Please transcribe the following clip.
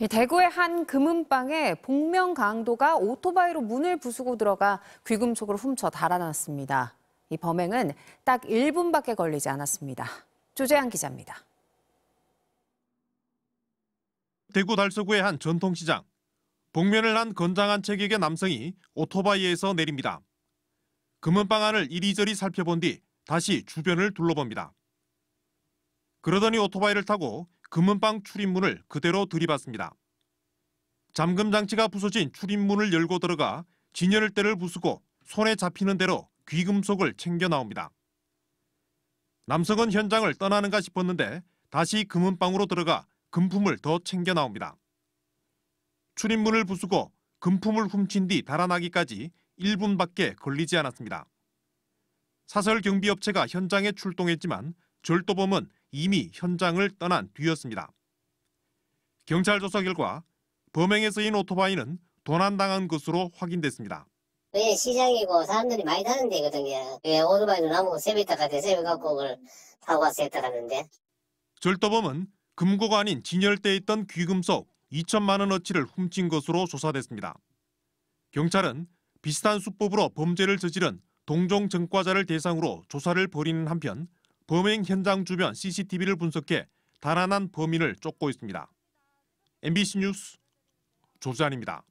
예, 대구의 한 금은방에 복면 강도가 오토바이로 문을 부수고 들어가 귀금속으로 훔쳐 달아났습니다. 이 범행은 딱 1분밖에 걸리지 않았습니다. 조재한 기자입니다. 대구 달서구의 한 전통시장. 복면을 한 건장한 체격의 남성이 오토바이에서 내립니다. 금은방 안을 이리저리 살펴본 뒤 다시 주변을 둘러봅니다. 그러더니 오토바이를 타고 금은방 출입문을 그대로 들이받습니다. 잠금 장치가 부서진 출입문을 열고 들어가 진열대를 부수고 손에 잡히는 대로 귀금속을 챙겨 나옵니다. 남석은 현장을 떠나는가 싶었는데 다시 금은방으로 들어가 금품을 더 챙겨 나옵니다. 출입문을 부수고 금품을 훔친 뒤 달아나기까지 1분밖에 걸리지 않았습니다. 사설 경비업체가 현장에 출동했지만 절도범은 이미 현장을 떠난 뒤였습니다. 경찰 조사 결과 범행에 쓰인 오토바이는 도난당한 것으로 확인됐습니다. 예, 시장이고 사람들이 많이 타는 데거든요. 예, 오토바이도 나무 세비타까지 세비갖고 그 타고 와서 했다 는데 절도범은 금고가 아닌 진열대에 있던 귀금속 2천만 원어치를 훔친 것으로 조사됐습니다. 경찰은 비슷한 수법으로 범죄를 저지른 동종 전과자를 대상으로 조사를 벌이는 한편 범행 현장 주변 CCTV를 분석해 달아난 범인을 쫓고 있습니다. MBC 뉴스 조수환입니다.